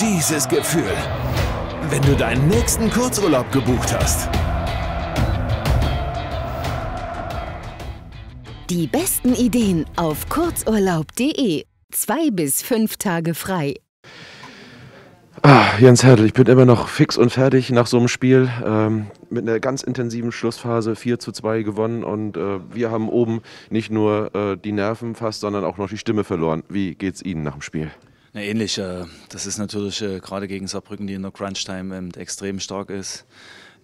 dieses Gefühl, wenn du deinen nächsten Kurzurlaub gebucht hast. Die besten Ideen auf kurzurlaub.de. Zwei bis fünf Tage frei. Ah, Jens Hertel, ich bin immer noch fix und fertig nach so einem Spiel. Ähm, mit einer ganz intensiven Schlussphase 4 zu 2 gewonnen und äh, wir haben oben nicht nur äh, die Nerven fast, sondern auch noch die Stimme verloren. Wie geht's Ihnen nach dem Spiel? Ja, ähnlich. Äh, das ist natürlich äh, gerade gegen Saarbrücken, die in der Crunch-Time ähm, extrem stark ist,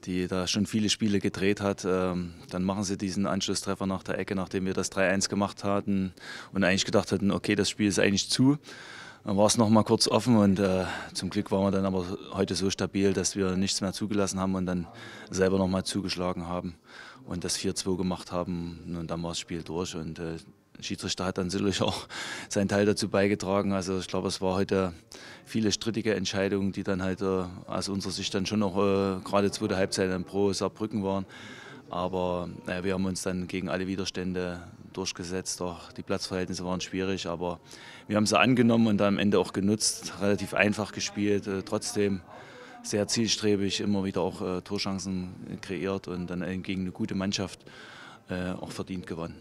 die da schon viele Spiele gedreht hat. Ähm, dann machen sie diesen Anschlusstreffer nach der Ecke, nachdem wir das 3-1 gemacht hatten und eigentlich gedacht hatten, okay, das Spiel ist eigentlich zu. Dann war es noch mal kurz offen und äh, zum Glück waren wir dann aber heute so stabil, dass wir nichts mehr zugelassen haben und dann selber noch mal zugeschlagen haben und das 4-2 gemacht haben und dann war das Spiel durch und äh, Schiedsrichter hat dann sicherlich auch seinen Teil dazu beigetragen. Also ich glaube, es war heute viele strittige Entscheidungen, die dann halt äh, aus unserer Sicht dann schon noch äh, gerade zweite Halbzeit dann pro Saarbrücken waren. Aber äh, wir haben uns dann gegen alle Widerstände durchgesetzt. Doch die Platzverhältnisse waren schwierig, aber wir haben sie angenommen und am Ende auch genutzt. Relativ einfach gespielt, äh, trotzdem sehr zielstrebig, immer wieder auch äh, Torchancen kreiert und dann äh, gegen eine gute Mannschaft äh, auch verdient gewonnen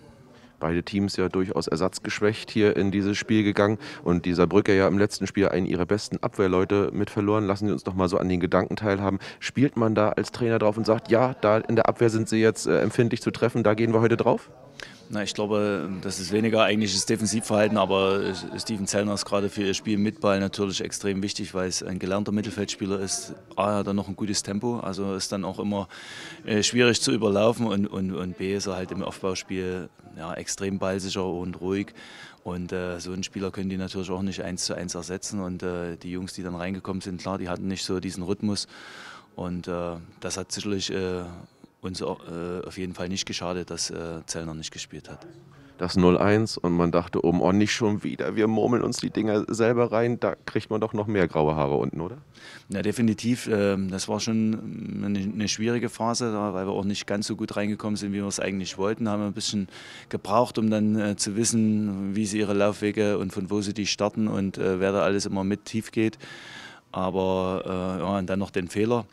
beide Teams ja durchaus ersatzgeschwächt hier in dieses Spiel gegangen und dieser Brücke ja im letzten Spiel einen ihrer besten Abwehrleute mit verloren. Lassen Sie uns doch mal so an den Gedanken teilhaben. Spielt man da als Trainer drauf und sagt, ja, da in der Abwehr sind Sie jetzt äh, empfindlich zu treffen, da gehen wir heute drauf? Na, ich glaube, das ist weniger eigentlich das Defensivverhalten, aber Steven Zellner ist gerade für ihr Spiel mit Ball natürlich extrem wichtig, weil es ein gelernter Mittelfeldspieler ist. A, er hat dann noch ein gutes Tempo, also ist dann auch immer äh, schwierig zu überlaufen und, und, und B ist er halt im Aufbauspiel ja, extrem ballsicher und ruhig. Und äh, so einen Spieler können die natürlich auch nicht eins zu eins ersetzen. Und äh, die Jungs, die dann reingekommen sind, klar, die hatten nicht so diesen Rhythmus. Und äh, das hat sicherlich äh, uns äh, auf jeden Fall nicht geschadet, dass äh, Zellner nicht gespielt hat. Das 0-1 und man dachte oben, oh, oh, nicht schon wieder. Wir murmeln uns die Dinger selber rein. Da kriegt man doch noch mehr graue Haare unten, oder? Ja, definitiv. Ähm, das war schon ähm, eine, schwierige Phase, weil wir auch nicht ganz so gut reingekommen sind, wie wir es eigentlich wollten. Haben wir ein bisschen gebraucht, um dann äh, zu wissen, wie sie ihre Laufwege und von wo sie die starten und äh, wer da alles immer mit tief geht. Aber äh, ja, und dann noch den Fehler.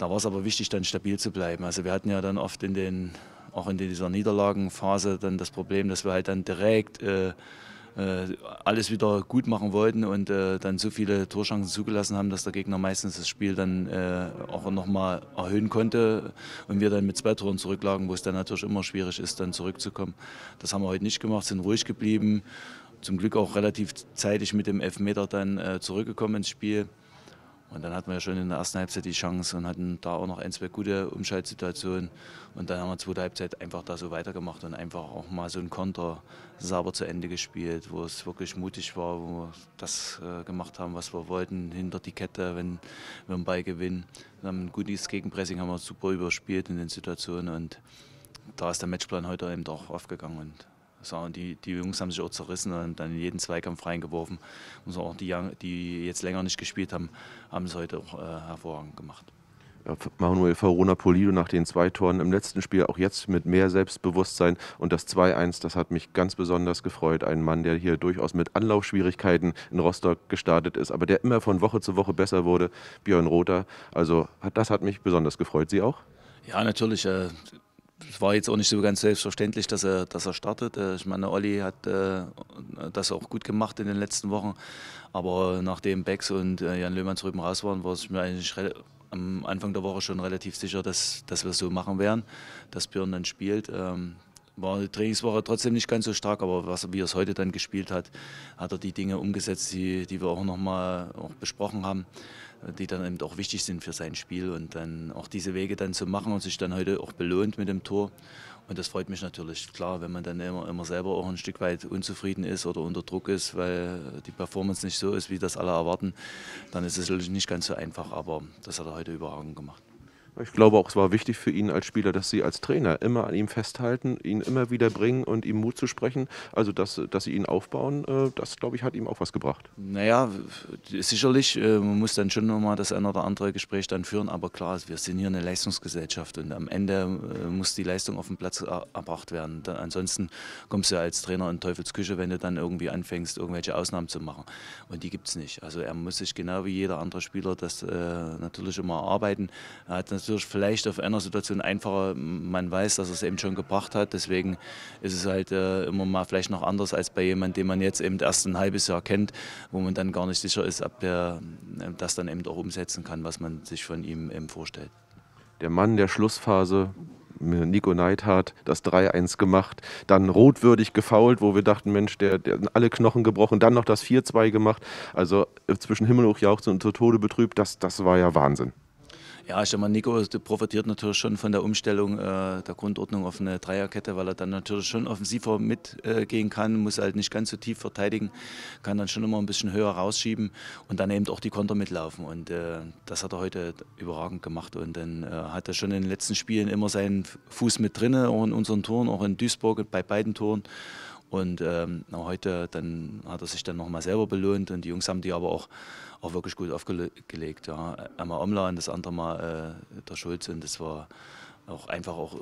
Da war es aber wichtig, dann stabil zu bleiben. Also wir hatten ja dann oft in den, auch in dieser Niederlagenphase dann das Problem, dass wir halt dann direkt äh, äh alles wieder gut machen wollten und äh, dann so viele Torschancen zugelassen haben, dass der Gegner meistens das Spiel dann äh, auch nochmal erhöhen konnte und wir dann mit zwei Toren zurücklagen, wo es dann natürlich immer schwierig ist, dann zurückzukommen. Das haben wir heute nicht gemacht, sind ruhig geblieben, zum Glück auch relativ zeitig mit dem Elfmeter dann äh, zurückgekommen ins Spiel. Und dann hatten wir schon in der ersten Halbzeit die Chance und hatten da auch noch ein, zwei gute Umschaltsituationen. Und dann haben wir zweite Halbzeit einfach da so weitergemacht und einfach auch mal so ein Konter sauber zu Ende gespielt, wo es wirklich mutig war, wo wir das äh, gemacht haben, was wir wollten, hinter die Kette, wenn wir einen Ball gewinnen. Wir haben ein gutes Gegenpressing, haben wir super überspielt in den Situationen und da ist der Matchplan heute eben doch aufgegangen und so, die, die Jungs haben sich auch zerrissen und dann in jeden Zweikampf reingeworfen. Und so auch die, die jetzt länger nicht gespielt haben, haben es heute auch äh, hervorragend gemacht. Manuel Verona Polido nach den zwei Toren im letzten Spiel, auch jetzt mit mehr Selbstbewusstsein. Und das 2-1, das hat mich ganz besonders gefreut. Ein Mann, der hier durchaus mit Anlaufschwierigkeiten in Rostock gestartet ist, aber der immer von Woche zu Woche besser wurde, Björn Rother. Also das hat mich besonders gefreut. Sie auch? Ja, natürlich. Äh es war jetzt auch nicht so ganz selbstverständlich, dass er, dass er startet. Äh, ich meine, Olli hat äh, das auch gut gemacht in den letzten Wochen. Aber nachdem Becks und äh, Jan Löhmanns Rüben raus waren, war es mir eigentlich am Anfang der Woche schon relativ sicher, dass, dass wir es so machen werden, dass Björn dann spielt. Ähm, war die Trainingswoche trotzdem nicht ganz so stark, aber was, wie er es heute dann gespielt hat, hat er die Dinge umgesetzt, die, die wir auch nochmal besprochen haben die dann eben auch wichtig sind für sein Spiel und dann auch diese Wege dann zu machen und sich dann heute auch belohnt mit dem Tor. Und das freut mich natürlich. Klar, wenn man dann immer, immer selber auch ein Stück weit unzufrieden ist oder unter Druck ist, weil die Performance nicht so ist, wie das alle erwarten, dann ist es natürlich nicht ganz so einfach. Aber das hat er heute überragend gemacht. Ich glaube auch, es war wichtig für ihn als Spieler, dass sie als Trainer immer an ihm festhalten, ihn immer wieder bringen und ihm Mut zu sprechen. Also, dass, dass sie ihn aufbauen, äh, das, glaube ich, hat ihm auch was gebracht. Naja, sicherlich, äh, man muss dann schon nochmal das ein oder andere Gespräch dann führen. Aber klar, wir sind hier eine Leistungsgesellschaft und am Ende äh, muss die Leistung auf dem Platz erbracht werden. ansonsten kommst du ja als Trainer in Teufelsküche, wenn du dann irgendwie anfängst, irgendwelche Ausnahmen zu machen. Und die gibt es nicht. Also, er muss sich genau wie jeder andere Spieler das natürlich immer erarbeiten. Er hat das natürlich vielleicht auf einer Situation einfacher. Man weiß, dass er es eben schon gebracht hat. Deswegen ist es halt äh, immer mal vielleicht noch anders als bei jemandem, den man jetzt eben erst ein halbes Jahr kennt, wo man dann gar nicht sicher ist, ob er äh, das dann eben auch umsetzen kann, was man sich von ihm eben vorstellt. Der Mann der Schlussphase Nico Neidhardt das 3-1 gemacht, dann rotwürdig gefault, wo wir dachten, Mensch, der, der alle Knochen gebrochen, dann noch das 4-2 gemacht. Also äh, zwischen Himmel hochjauchzen und zu Tode betrübt, das, das war ja Wahnsinn. Ja, ich denke mal, Nico profitiert natürlich schon von der Umstellung äh, der Grundordnung auf eine Dreierkette, weil er dann natürlich schon offensiver mitgehen äh, kann, muss halt nicht ganz so tief verteidigen, kann dann schon immer ein bisschen höher rausschieben und dann eben auch die Konter mitlaufen. Und äh, das hat er heute überragend gemacht und dann äh, hat er schon in den letzten Spielen immer seinen Fuß mit drinne, auch in unseren Toren, auch in Duisburg bei beiden Toren. Und ähm, heute dann hat er sich dann nochmal selber belohnt und die Jungs haben die aber auch, auch wirklich gut aufgelegt. Ja. Einmal Omla und das andere Mal äh, der Schulz und das war auch einfach auch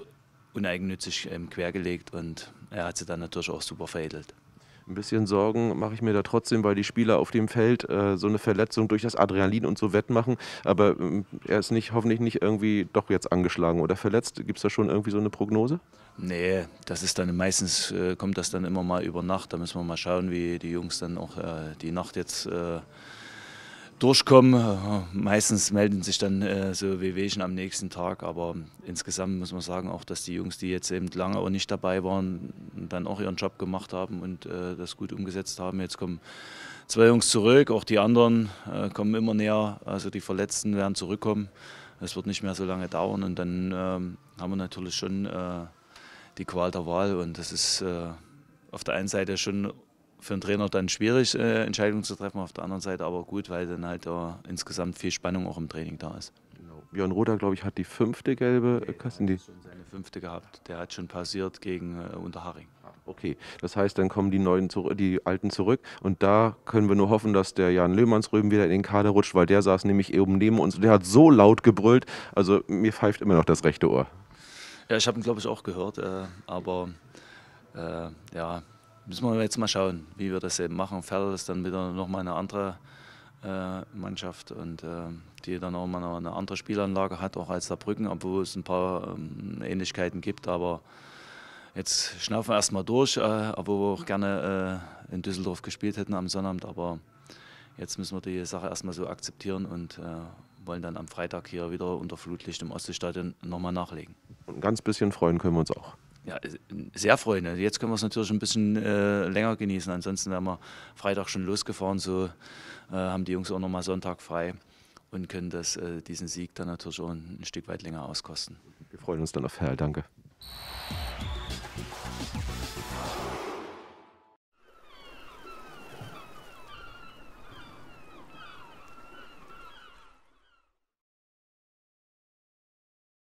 uneigennützig ähm, quergelegt und er hat sie dann natürlich auch super veredelt. Ein bisschen Sorgen mache ich mir da trotzdem, weil die Spieler auf dem Feld äh, so eine Verletzung durch das Adrenalin und so wettmachen. Aber ähm, er ist nicht, hoffentlich nicht irgendwie doch jetzt angeschlagen oder verletzt. Gibt es da schon irgendwie so eine Prognose? Nee, das ist dann meistens, äh, kommt das dann immer mal über Nacht. Da müssen wir mal schauen, wie die Jungs dann auch äh, die Nacht jetzt. Äh, durchkommen. Äh, meistens melden sich dann äh, so Wehwehchen am nächsten Tag, aber insgesamt muss man sagen, auch dass die Jungs, die jetzt eben lange auch nicht dabei waren, dann auch ihren Job gemacht haben und äh, das gut umgesetzt haben. Jetzt kommen zwei Jungs zurück, auch die anderen äh, kommen immer näher, also die Verletzten werden zurückkommen. Es wird nicht mehr so lange dauern und dann ähm, haben wir natürlich schon äh, die Qual der Wahl und das ist äh, auf der einen Seite schon für einen Trainer dann schwierig, äh, Entscheidungen zu treffen, auf der anderen Seite aber gut, weil dann halt da insgesamt viel Spannung auch im Training da ist. Genau. Björn Roder, glaube ich, hat die fünfte gelbe äh, Kasten. Der hat schon seine fünfte gehabt. Der hat schon passiert gegen äh, Unterharing. Ah, okay, das heißt, dann kommen die neuen die alten zurück und da können wir nur hoffen, dass der Jan Löhmannsröben wieder in den Kader rutscht, weil der saß nämlich eben neben uns der hat so laut gebrüllt, also mir pfeift immer noch das rechte Ohr. Ja, ich habe ihn glaube ich auch gehört, äh, aber äh, ja, müssen wir jetzt mal schauen, wie wir das eben machen. Ferl ist dann wieder nochmal eine andere äh, Mannschaft und äh, die dann auch mal eine andere Spielanlage hat, auch als der Brücken, obwohl es ein paar ähm, Ähnlichkeiten gibt. Aber jetzt schnaufen wir erstmal durch, äh, obwohl wir auch gerne äh, in Düsseldorf gespielt hätten am Sonnabend. Aber jetzt müssen wir die Sache erstmal so akzeptieren und äh, wollen dann am Freitag hier wieder unter Flutlicht im Ostseestadion nochmal nachlegen. Und ein ganz bisschen freuen können wir uns auch. Ja, äh, sehr freuen. Ne? Jetzt können wir es natürlich ein bisschen äh, länger genießen. Ansonsten wären wir Freitag schon losgefahren. So äh, haben die Jungs auch nochmal Sonntag frei und können das, äh, diesen Sieg dann natürlich auch ein, ein Stück weit länger auskosten. Wir freuen uns dann auf Herr. Danke.